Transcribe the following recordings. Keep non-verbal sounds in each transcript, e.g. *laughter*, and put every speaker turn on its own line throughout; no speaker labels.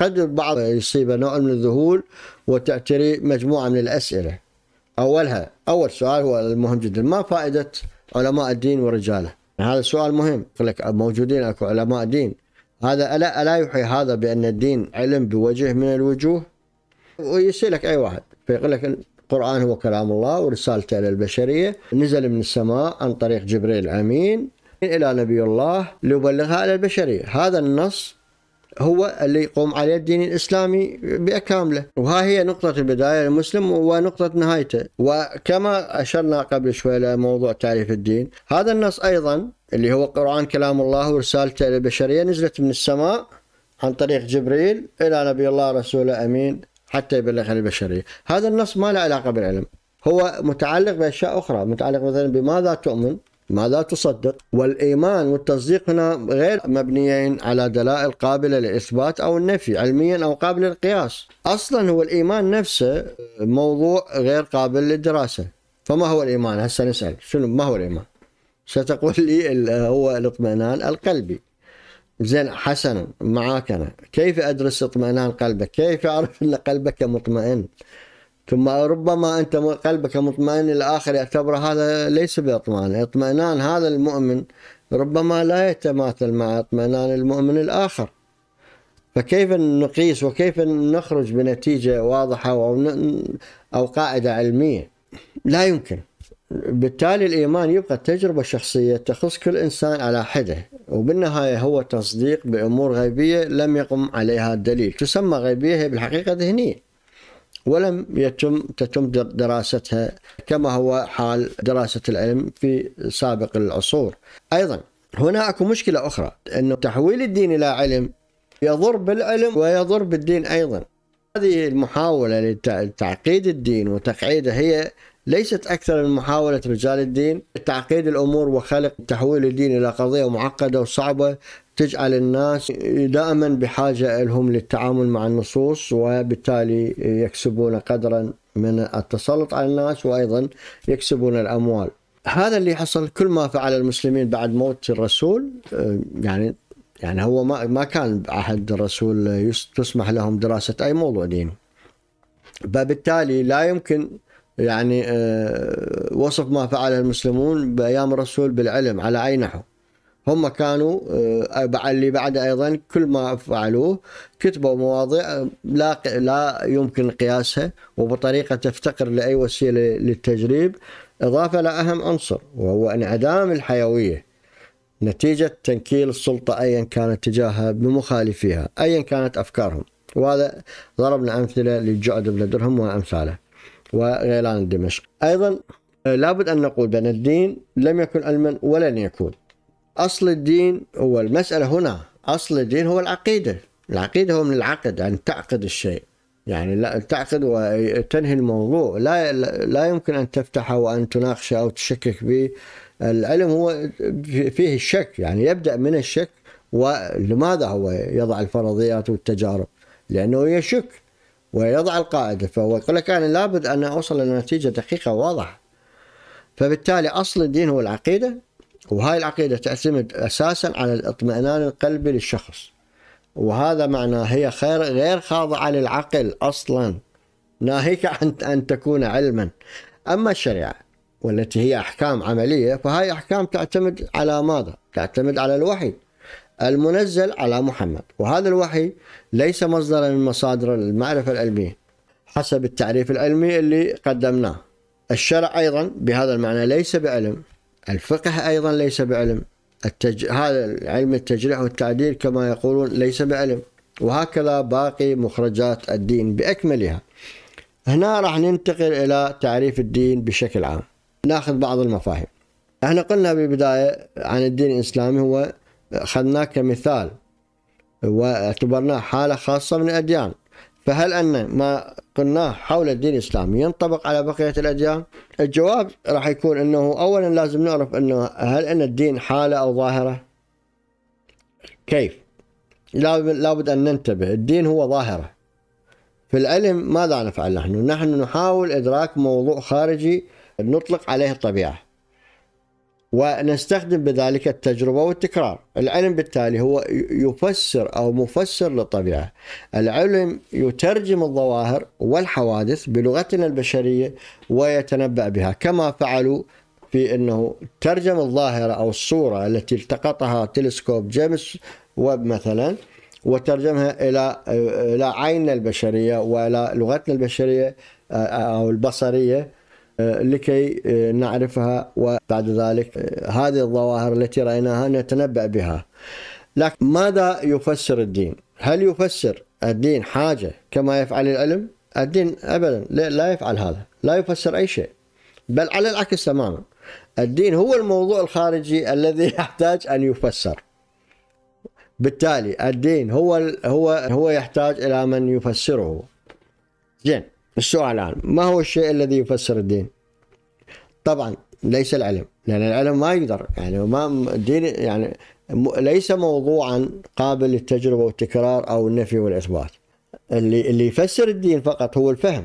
قد البعض يصيب نوع من الذهول وتعتري مجموعة من الأسئلة أولها أول سؤال هو المهم جدا ما فائدة علماء الدين ورجاله يعني هذا سؤال مهم يقول لك موجودين أكو علماء دين هذا ألا, ألا يحي هذا بأن الدين علم بوجه من الوجوه ويسألك أي واحد فيقول لك القرآن هو كلام الله ورسالته إلى البشرية نزل من السماء عن طريق جبريل الأمين إلى نبي الله ليبلغها إلى البشرية هذا النص هو اللي يقوم عليه الدين الإسلامي بأكامله وها هي نقطة البداية للمسلم ونقطة نهايته وكما أشرنا قبل شوي لموضوع تعريف الدين هذا النص أيضا اللي هو قرآن كلام الله ورسالته للبشرية نزلت من السماء عن طريق جبريل إلى نبي الله رسوله أمين حتى يبلغ البشرية هذا النص ما له علاقة بالعلم هو متعلق بأشياء أخرى متعلق مثلا بماذا تؤمن ما لا تصدق والإيمان والتصديق هنا غير مبنيين على دلائل قابلة للإثبات أو النفي علميا أو قابل للقياس أصلا هو الإيمان نفسه موضوع غير قابل للدراسة فما هو الإيمان هسه نسأل شنو ما هو الإيمان ستقول لي هو الاطمئنان القلبي زين حسنا معاك أنا كيف أدرس اطمئنان قلبك كيف أعرف أن قلبك مطمئن ثم ربما أنت قلبك مطمئن الآخر يعتبر هذا ليس باطمئنان، اطمئنان هذا المؤمن ربما لا يتماثل مع اطمئنان المؤمن الآخر فكيف نقيس وكيف نخرج بنتيجة واضحة أو, أو قاعدة علمية لا يمكن بالتالي الإيمان يبقى تجربة شخصية تخص كل إنسان على حدة وبالنهاية هو تصديق بأمور غيبية لم يقم عليها الدليل تسمى غيبية هي بالحقيقة ذهنية ولم يتم تتم دراستها كما هو حال دراسة العلم في سابق العصور أيضا هناك مشكلة أخرى أن تحويل الدين إلى علم يضر بالعلم ويضر بالدين أيضا هذه المحاولة لتعقيد الدين وتقعيده هي ليست أكثر من محاولة رجال الدين تعقيد الأمور وخلق تحويل الدين إلى قضية معقدة وصعبة تجعل الناس دائما بحاجة لهم للتعامل مع النصوص وبالتالي يكسبون قدرا من التسلط على الناس وأيضا يكسبون الأموال هذا اللي حصل كل ما فعل المسلمين بعد موت الرسول آه، يعني يعني هو ما ما كان بعهد الرسول تسمح لهم دراسة أي موضوع ديني فبالتالي لا يمكن يعني آه، وصف ما فعله المسلمون بأيام الرسول بالعلم على أي نحو هم كانوا آه، اللي بعد ايضا كل ما فعلوه كتبوا مواضيع آه، لا لا يمكن قياسها وبطريقه تفتقر لاي وسيله للتجريب اضافه لاهم عنصر وهو انعدام الحيويه نتيجه تنكيل السلطه ايا كانت تجاهها بمخالفيها ايا كانت افكارهم وهذا ضربنا امثله للجعد بن درهم وامثاله وغيلان دمشق ايضا آه، لابد ان نقول بان الدين لم يكن علما ولن يكون أصل الدين هو المسألة هنا أصل الدين هو العقيدة العقيدة هو من العقد أن تعقد الشيء يعني لا تعقد وتنهي الموضوع لا لا يمكن أن تفتحه وأن تناقشه أو تشكك به العلم هو فيه الشك يعني يبدأ من الشك ولماذا هو يضع الفرضيات والتجارب لأنه يشك ويضع القاعدة فهو يقول لك أنا لابد أن أوصل لنتيجة دقيقة واضحة فبالتالي أصل الدين هو العقيدة وهاي العقيدة تعتمد أساسا على الاطمئنان القلبي للشخص وهذا معناه هي خير غير خاضعة للعقل أصلا ناهيك عن أن تكون علما أما الشريعة والتي هي أحكام عملية فهاي أحكام تعتمد على ماذا؟ تعتمد على الوحي المنزل على محمد وهذا الوحي ليس مصدرا من مصادر المعرفة العلمية حسب التعريف العلمي اللي قدمناه الشرع أيضا بهذا المعنى ليس بعلم الفقه أيضا ليس بعلم التج... هذا علم التجريح والتعديل كما يقولون ليس بعلم وهكذا باقي مخرجات الدين بأكملها هنا راح ننتقل إلى تعريف الدين بشكل عام ناخذ بعض المفاهيم احنا قلنا بالبداية عن الدين الإسلامي هو أخذناه كمثال واعتبرناه حالة خاصة من الأديان فهل أن ما قلناه حول الدين الإسلامي ينطبق على بقية الأديان؟ الجواب راح يكون أنه أولا لازم نعرف أنه هل أن الدين حالة أو ظاهرة؟ كيف؟ لابد أن ننتبه الدين هو ظاهرة في العلم ماذا نفعل نحن؟ نحن نحاول إدراك موضوع خارجي نطلق عليه الطبيعة ونستخدم بذلك التجربة والتكرار العلم بالتالي هو يفسر أو مفسر للطبيعة العلم يترجم الظواهر والحوادث بلغتنا البشرية ويتنبأ بها كما فعلوا في أنه ترجم الظاهرة أو الصورة التي التقطها تلسكوب جيمس ويب مثلا وترجمها إلى إلى عيننا البشرية وإلى لغتنا البشرية آه، آه، أو البصرية لكي آه، نعرفها وبعد ذلك آه، هذه الظواهر التي رأيناها نتنبأ بها لكن ماذا يفسر الدين؟ هل يفسر الدين حاجة كما يفعل العلم؟ الدين أبدا لا يفعل هذا لا يفسر أي شيء بل على العكس تماما الدين هو الموضوع الخارجي الذي *laughs* يحتاج أن يفسر بالتالي الدين هو هو هو يحتاج إلى من يفسره زين السؤال الآن ما هو الشيء الذي يفسر الدين طبعا ليس العلم لأن العلم ما يقدر يعني ما الدين يعني ليس موضوعا قابل للتجربة والتكرار أو النفي والإثبات اللي اللي يفسر الدين فقط هو الفهم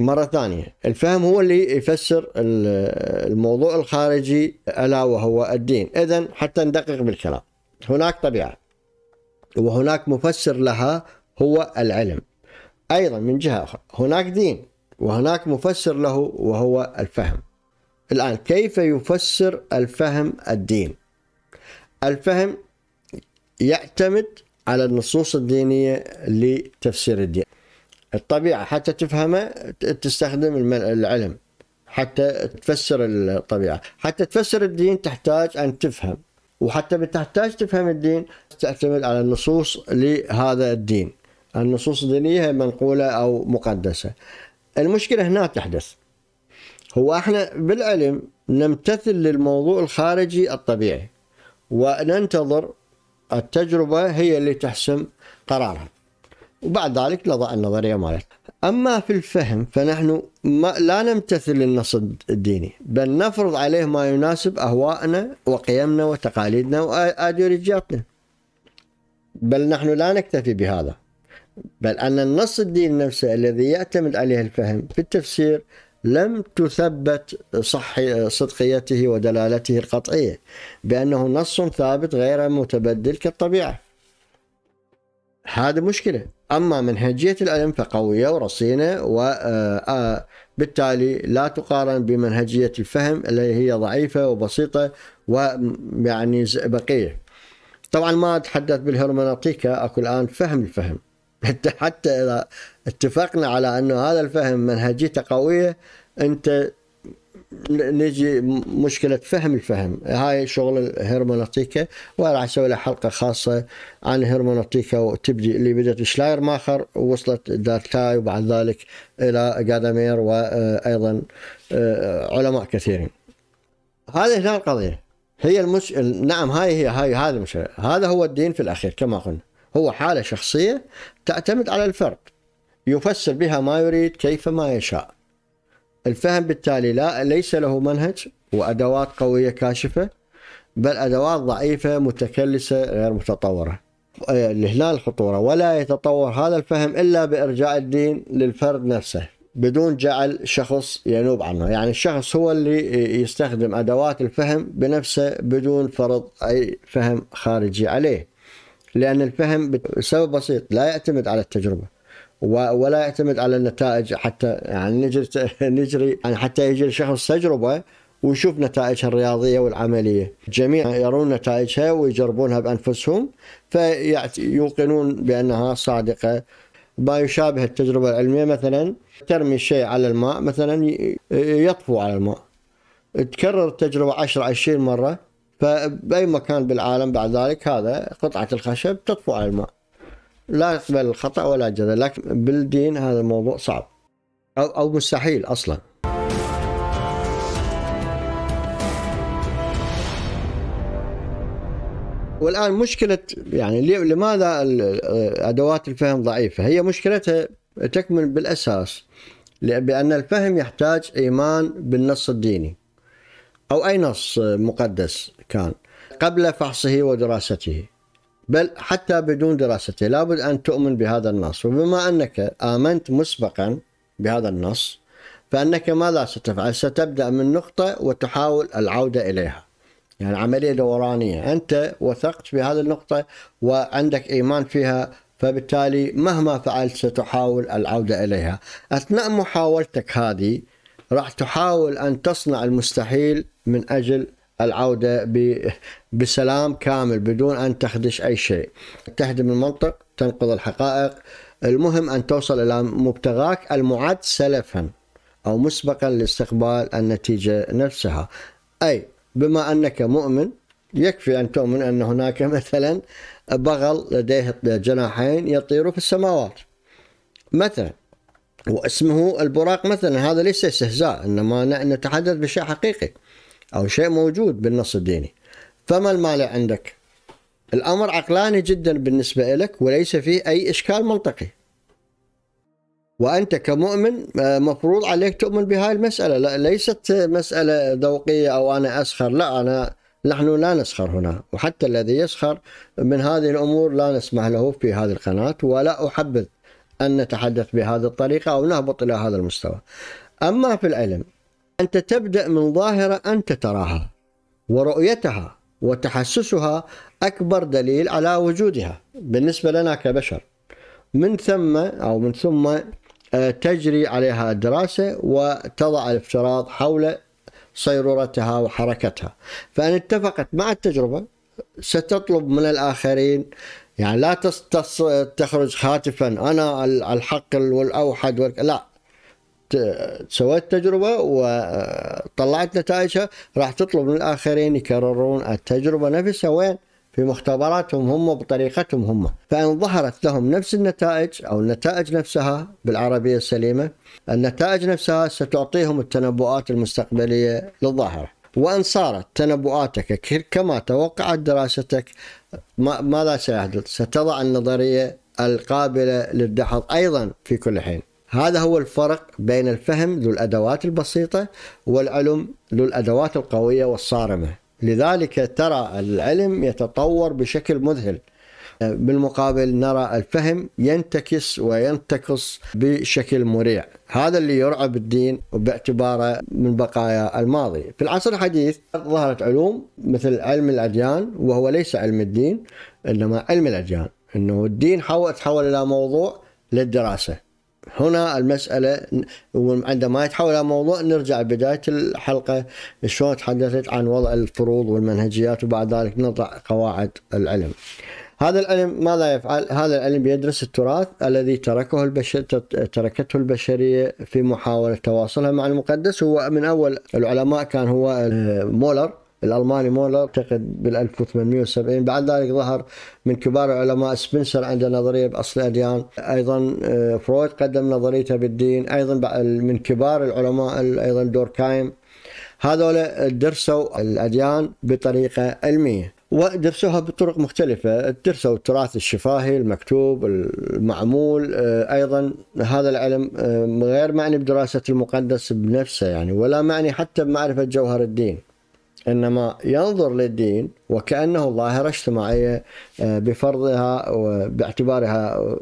مرة ثانية الفهم هو اللي يفسر الموضوع الخارجي ألا وهو الدين إذا حتى ندقق بالكلام هناك طبيعة وهناك مفسر لها هو العلم أيضا من جهة أخرى هناك دين وهناك مفسر له وهو الفهم الآن كيف يفسر الفهم الدين الفهم يعتمد على النصوص الدينية لتفسير الدين الطبيعة حتى تفهمه تستخدم العلم حتى تفسر الطبيعة حتى تفسر الدين تحتاج أن تفهم وحتى بتحتاج تفهم الدين تعتمد على النصوص لهذا الدين النصوص الدينية هي منقولة أو مقدسة المشكلة هنا تحدث هو احنا بالعلم نمتثل للموضوع الخارجي الطبيعي وننتظر التجربة هي اللي تحسم قرارها وبعد ذلك نضع النظرية مالتنا أما في الفهم فنحن ما لا نمتثل للنص الديني بل نفرض عليه ما يناسب أهوائنا وقيمنا وتقاليدنا وأيديولوجياتنا بل نحن لا نكتفي بهذا بل أن النص الديني نفسه الذي يعتمد عليه الفهم في التفسير لم تثبت صح صدقيته ودلالته القطعية بأنه نص ثابت غير متبدل كالطبيعة هذا مشكلة أما منهجية العلم فقوية ورصينة وبالتالي آه، آه، لا تقارن بمنهجية الفهم اللي هي ضعيفة وبسيطة ويعني بقية طبعا ما أتحدث بالهرمناطيكا أكو الآن فهم الفهم انت حتى اذا اتفقنا على انه هذا الفهم منهجيته قويه انت نجي مشكلة فهم الفهم هاي شغل الهرمونوتيكا راح أسوي له حلقة خاصة عن الهرمونوتيكا وتبدي اللي بدأت شلاير ماخر ووصلت دارتاي وبعد ذلك إلى جادامير وأيضا آه، آه، علماء كثيرين هذه هنا القضية هي المش... نعم هاي هي هاي هذا المشكلة هذا هو الدين في الأخير كما قلنا هو حالة شخصية تعتمد على الفرد يفسر بها ما يريد كيف ما يشاء الفهم بالتالي لا ليس له منهج وأدوات قوية كاشفة بل أدوات ضعيفة متكلسة غير متطورة لهنا الخطورة ولا يتطور هذا الفهم إلا بإرجاع الدين للفرد نفسه بدون جعل شخص ينوب عنه يعني الشخص هو اللي يستخدم أدوات الفهم بنفسه بدون فرض أي فهم خارجي عليه لأن الفهم بسبب بسيط لا يعتمد على التجربة ولا يعتمد على النتائج حتى يعني نجري *laughs* نجري يعني حتى يجري شخص تجربه ويشوف نتائجها الرياضيه والعمليه، جميع يرون نتائجها ويجربونها بانفسهم فيوقنون بانها صادقه ما يشابه التجربه العلميه مثلا ترمي شيء على الماء مثلا يطفو على الماء. تكرر التجربه 10 20 مره فبأي مكان بالعالم بعد ذلك هذا قطعة الخشب تطفو على الماء لا يقبل الخطأ ولا جدل لكن بالدين هذا الموضوع صعب أو, أو مستحيل أصلا والان مشكله يعني لماذا ادوات الفهم ضعيفه؟ هي مشكلتها تكمن بالاساس بان الفهم يحتاج ايمان بالنص الديني او اي نص مقدس كان قبل فحصه ودراسته بل حتى بدون دراسته لابد أن تؤمن بهذا النص وبما أنك آمنت مسبقا بهذا النص فأنك ماذا ستفعل ستبدأ من نقطة وتحاول العودة إليها يعني عملية دورانية أنت وثقت بهذه النقطة وعندك إيمان فيها فبالتالي مهما فعلت ستحاول العودة إليها أثناء محاولتك هذه راح تحاول أن تصنع المستحيل من أجل العودة بسلام كامل بدون أن تخدش أي شيء تهدم المنطق تنقض الحقائق المهم أن توصل إلى مبتغاك المعد سلفا أو مسبقا لاستقبال النتيجة نفسها أي بما أنك مؤمن يكفي أن تؤمن أن هناك *laughs* مثلا بغل لديه جناحين يطير في السماوات مثلا واسمه البراق مثلا هذا ليس استهزاء إنما نتحدث بشيء حقيقي أو شيء موجود بالنص الديني فما المانع عندك الأمر عقلاني جدا بالنسبة لك وليس فيه أي إشكال منطقي وأنت كمؤمن آه، مفروض عليك تؤمن بهاي المسألة لا ليست مسألة ذوقية أو أنا أسخر لا أنا نحن لا نسخر هنا وحتى الذي يسخر من هذه الأمور لا نسمح له في هذه القناة ولا أحبذ أن نتحدث بهذه الطريقة أو نهبط إلى هذا المستوى أما في العلم أنت تبدأ من ظاهرة أنت تراها ورؤيتها وتحسسها أكبر دليل على وجودها بالنسبة لنا كبشر من ثم أو من ثم آه، تجري عليها الدراسة وتضع الافتراض حول صيرورتها وحركتها فإن اتفقت مع التجربة ستطلب من الآخرين يعني لا تخرج هاتفا أنا الحق والأوحد لا سويت تجربة وطلعت نتائجها راح تطلب من الآخرين يكررون التجربة نفسها وين؟ في مختبراتهم هم بطريقتهم هم فإن ظهرت لهم نفس النتائج أو النتائج نفسها بالعربية السليمة النتائج نفسها ستعطيهم التنبؤات المستقبلية للظاهرة وإن صارت تنبؤاتك كما توقعت دراستك ماذا سيحدث؟ ستضع النظرية القابلة للدحض أيضا في كل حين هذا هو الفرق بين الفهم ذو الأدوات البسيطة والعلم ذو الأدوات القوية والصارمة لذلك ترى العلم يتطور بشكل مذهل بالمقابل نرى الفهم ينتكس وينتقص بشكل مريع هذا اللي يرعب الدين باعتباره من بقايا الماضي في العصر الحديث ظهرت علوم مثل علم الأديان وهو ليس علم الدين إنما علم الأديان أنه الدين حول تحول إلى موضوع للدراسة هنا المسألة وعندما يتحول إلى موضوع نرجع بداية الحلقة شلون تحدثت عن وضع الفروض والمنهجيات وبعد ذلك نضع قواعد العلم هذا العلم ماذا يفعل؟ هذا العلم يدرس التراث الذي تركه البشر تركته البشرية في محاولة تواصلها مع المقدس هو من أول العلماء كان هو مولر الألماني مولر أعتقد بال 1870 بعد ذلك ظهر من كبار العلماء سبنسر عنده نظرية بأصل الأديان أيضا آه، فرويد قدم نظريته بالدين أيضا من كبار العلماء أيضا دوركايم هذول درسوا الأديان بطريقة علمية ودرسوها بطرق مختلفة درسوا التراث الشفاهي المكتوب المعمول آه، أيضا هذا العلم آه، غير معني بدراسة المقدس بنفسه يعني ولا معني حتى بمعرفة جوهر الدين إنما ينظر للدين وكأنه ظاهرة اجتماعية آه، بفرضها باعتبارها آه،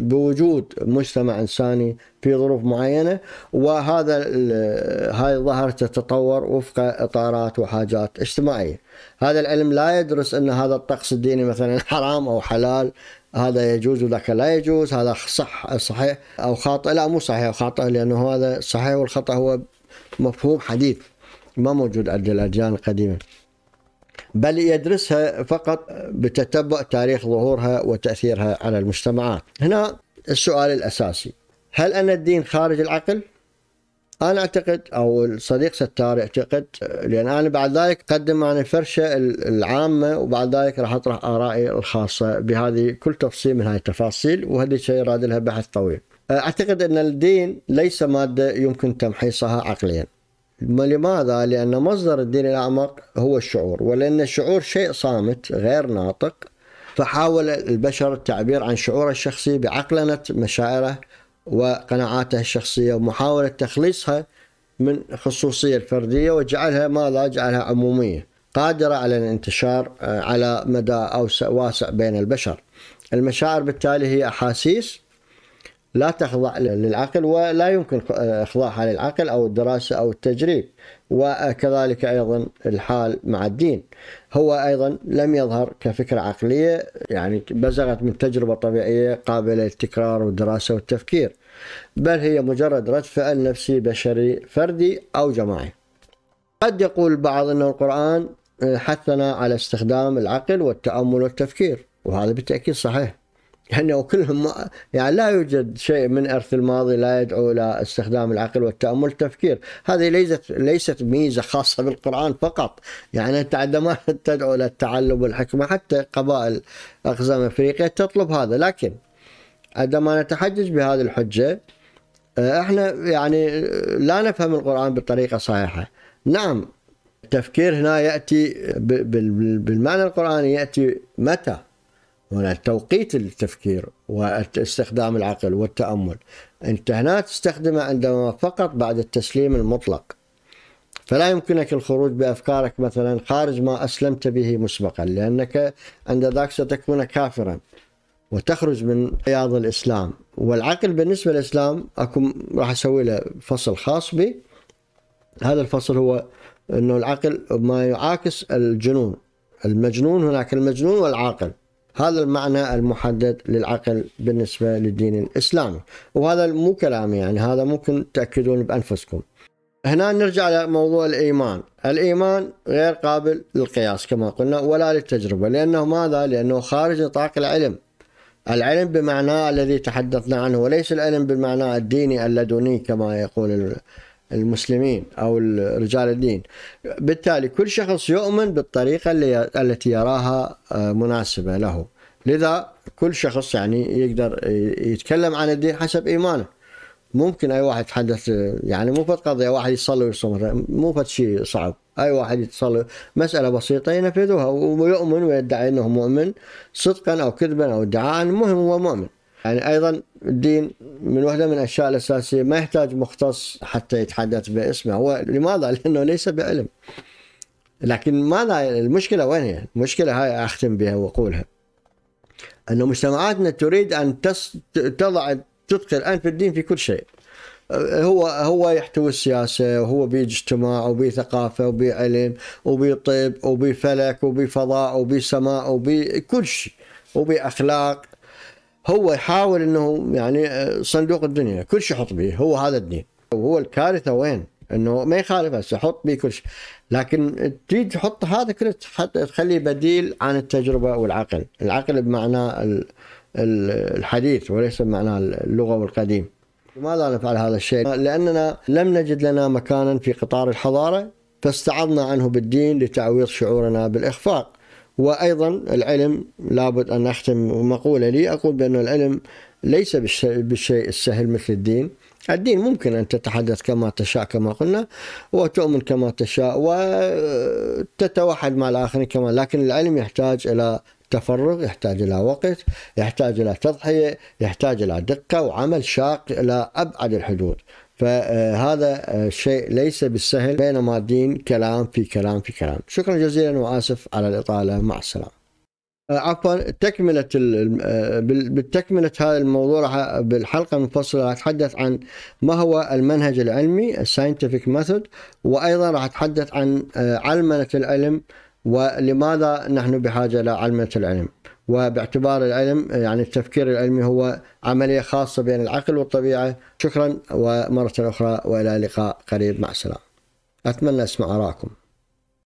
بوجود مجتمع إنساني في ظروف معينة وهذا هاي الظاهرة تتطور وفق إطارات وحاجات اجتماعية هذا العلم لا يدرس أن هذا الطقس الديني مثلا حرام أو حلال هذا يجوز وذاك لا يجوز هذا صح صحيح أو خاطئ لا مو صحيح أو خاطئ لأنه هذا صحيح والخطأ هو مفهوم حديث ما موجود عند الأديان القديمة بل يدرسها فقط بتتبع تاريخ ظهورها وتأثيرها على المجتمعات هنا السؤال الأساسي هل أن الدين خارج العقل؟ أنا أعتقد أو الصديق ستار يعتقد لأن أنا بعد ذلك قدم عن الفرشة العامة وبعد ذلك راح أطرح آرائي الخاصة بهذه كل تفصيل من هاي التفاصيل وهذه شيء راد لها بحث طويل أعتقد أن الدين ليس مادة يمكن تمحيصها عقليا لماذا؟ لأن مصدر الدين الأعمق هو الشعور ولأن الشعور شيء صامت غير ناطق فحاول البشر التعبير عن شعوره الشخصي بعقلنة مشاعره وقناعاته الشخصية ومحاولة تخليصها من خصوصية الفردية وجعلها ماذا؟ جعلها عمومية قادرة على الانتشار آه، على مدى أوسع واسع بين البشر المشاعر بالتالي هي أحاسيس لا تخضع للعقل ولا يمكن إخضاعها للعقل أو الدراسة أو التجريب وكذلك أيضا الحال مع الدين هو أيضا لم يظهر كفكرة عقلية يعني بزغت من تجربة طبيعية قابلة للتكرار والدراسة والتفكير بل هي مجرد رد فعل نفسي بشري فردي أو جماعي قد يقول البعض أن القرآن حثنا على استخدام العقل والتأمل والتفكير وهذا بالتأكيد صحيح يعني وكلهم يعني لا يوجد شيء من ارث الماضي لا يدعو الى استخدام العقل والتامل والتفكير، هذه ليست ليست ميزه خاصه بالقران فقط، يعني انت عندما *laughs* تدعو الى التعلم والحكمه حتى قبائل اقزام افريقيا تطلب هذا، لكن عندما نتحجج بهذه الحجه آه، احنا يعني لا نفهم القران بطريقه صحيحه. نعم التفكير هنا ياتي بالمعنى القراني ياتي متى؟ هنا توقيت التفكير واستخدام العقل والتأمل أنت هنا تستخدمه عندما فقط بعد التسليم المطلق فلا يمكنك الخروج بأفكارك مثلا خارج ما أسلمت به مسبقا لأنك عند ذاك ستكون كافرا وتخرج من رياض الإسلام والعقل بالنسبة للإسلام أكون راح أسوي له فصل خاص به هذا الفصل هو أنه العقل ما يعاكس الجنون المجنون هناك المجنون والعاقل هذا المعنى المحدد للعقل بالنسبة للدين الإسلامي وهذا مو كلامي يعني هذا ممكن تأكدون بأنفسكم هنا نرجع لموضوع الإيمان الإيمان غير قابل للقياس كما قلنا ولا للتجربة لأنه ماذا؟ لأنه خارج نطاق العلم العلم بمعناه الذي تحدثنا عنه وليس العلم بالمعنى الديني اللدني كما يقول المسلمين او رجال الدين بالتالي كل شخص يؤمن بالطريقه اللي التي يراها آه، مناسبه له لذا كل شخص يعني يقدر يتكلم عن الدين حسب ايمانه ممكن اي واحد يتحدث آه، يعني مو فد قضيه واحد يصلي ويصوم مثلا مو فد شيء صعب اي واحد يتصلي مساله بسيطه ينفذوها ويؤمن ويدعي انه مؤمن صدقا او كذبا او ادعاء المهم هو مؤمن يعني ايضا الدين من واحده من الاشياء الاساسيه ما يحتاج مختص حتى يتحدث باسمه هو لماذا؟ *laughs* لانه ليس بعلم لكن ماذا المشكله وين هي؟ المشكله هاي اختم بها واقولها أن مجتمعاتنا تريد أن تس... تضع تدخل أنف الدين في كل شيء هو هو يحتوي السياسة وهو بيه اجتماع وبيه ثقافة وبي علم وبي طب وبي فلك وبي فضاء وبي سماء وبي كل شيء وباخلاق أخلاق هو يحاول انه يعني آه، صندوق الدنيا كل شيء يحط به هو هذا الدين وهو الكارثه وين؟ انه ما يخالف هسه حط به كل شيء لكن تريد تحط هذا كله تخليه بديل عن التجربه والعقل، العقل بمعنى الحديث وليس بمعنى اللغوي القديم. لماذا نفعل هذا الشيء؟ لاننا لم نجد لنا مكانا في قطار الحضاره فاستعضنا عنه بالدين لتعويض شعورنا بالاخفاق. وأيضا العلم لابد أن أختم مقولة لي أقول بأن العلم ليس بالشيء السهل مثل الدين الدين ممكن أن تتحدث كما تشاء كما قلنا وتؤمن كما تشاء وتتوحد مع الآخرين كما لكن العلم يحتاج إلى تفرغ يحتاج إلى وقت يحتاج إلى تضحية يحتاج إلى دقة وعمل شاق إلى أبعد الحدود فهذا الشيء ليس بالسهل بينما الدين كلام في كلام في كلام شكرا جزيلا وآسف على الإطالة مع السلامة آه، عفوا تكملة آه، بالتكملة هذا الموضوع بالحلقة المفصلة راح أتحدث عن ما هو المنهج العلمي الساينتفك ميثود وأيضا راح أتحدث عن آه، علمنة العلم ولماذا نحن بحاجة إلى علمنة العلم وباعتبار العلم يعني التفكير العلمي هو عملية خاصة بين العقل والطبيعة شكرا ومرة أخرى وإلى لقاء قريب مع السلامة أتمنى أسمع رأيكم